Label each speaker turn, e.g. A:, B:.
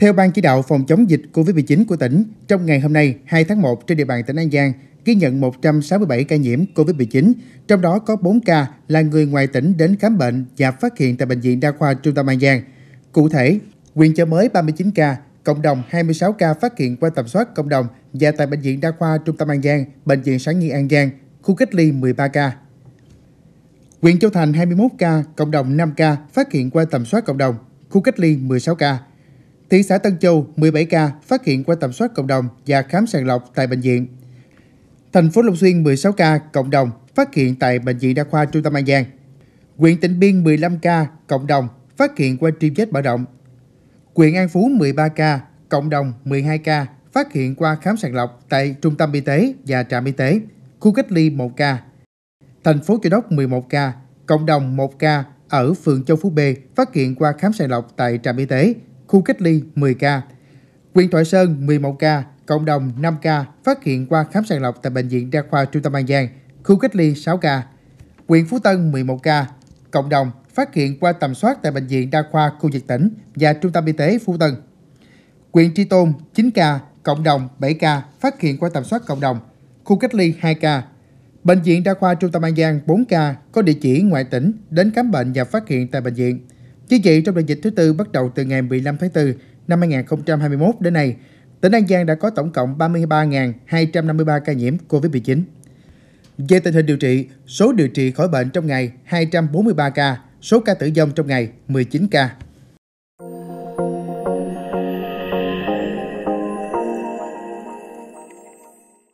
A: Theo Ban chỉ đạo phòng chống dịch COVID-19 của tỉnh, trong ngày hôm nay 2 tháng 1 trên địa bàn tỉnh An Giang ghi nhận 167 ca nhiễm COVID-19, trong đó có 4 ca là người ngoài tỉnh đến khám bệnh và phát hiện tại Bệnh viện Đa khoa Trung tâm An Giang. Cụ thể, quyền chợ mới 39 ca, cộng đồng 26 ca phát hiện qua tầm soát cộng đồng và tại Bệnh viện Đa khoa Trung tâm An Giang, Bệnh viện Sản Nhi An Giang, khu cách ly 13 ca. Huyện Châu Thành 21 ca, cộng đồng 5 ca phát hiện qua tầm soát cộng đồng, khu cách ly 16 ca. Thị xã Tân Châu 17 ca phát hiện qua tầm soát cộng đồng và khám sàng lọc tại bệnh viện. Thành phố Long Xuyên 16 ca cộng đồng phát hiện tại bệnh viện đa khoa Trung tâm An Giang. Huyện Tịnh Biên 15 ca cộng đồng phát hiện qua truy vết mở rộng. Huyện An Phú 13 ca, cộng đồng 12 ca phát hiện qua khám sàng lọc tại trung tâm y tế và trạm y tế, khu cách ly 1 ca. Thành phố Châu Đốc 11 ca, cộng đồng 1 ca ở phường Châu Phú B phát hiện qua khám sàng lọc tại trạm y tế, khu cách ly 10 ca. Huyện Thoại Sơn 11 ca, cộng đồng 5 ca phát hiện qua khám sàng lọc tại Bệnh viện Đa khoa Trung tâm An Giang, khu cách ly 6 ca. Huyện Phú Tân 11 ca, cộng đồng phát hiện qua tầm soát tại Bệnh viện Đa khoa khu vực tỉnh và Trung tâm Y tế Phú Tân. Huyện Tri Tôn 9 ca, cộng đồng 7 ca phát hiện qua tầm soát cộng đồng, khu cách ly 2 ca. Bệnh viện Đa khoa Trung tâm An Giang 4 ca có địa chỉ ngoại tỉnh đến khám bệnh và phát hiện tại bệnh viện. Như vậy, trong đợt dịch thứ tư bắt đầu từ ngày 15 tháng 4 năm 2021 đến nay, tỉnh An Giang đã có tổng cộng 33.253 ca nhiễm COVID-19. Về tình hình điều trị, số điều trị khỏi bệnh trong ngày 243 ca, số ca tử vong trong ngày 19 ca.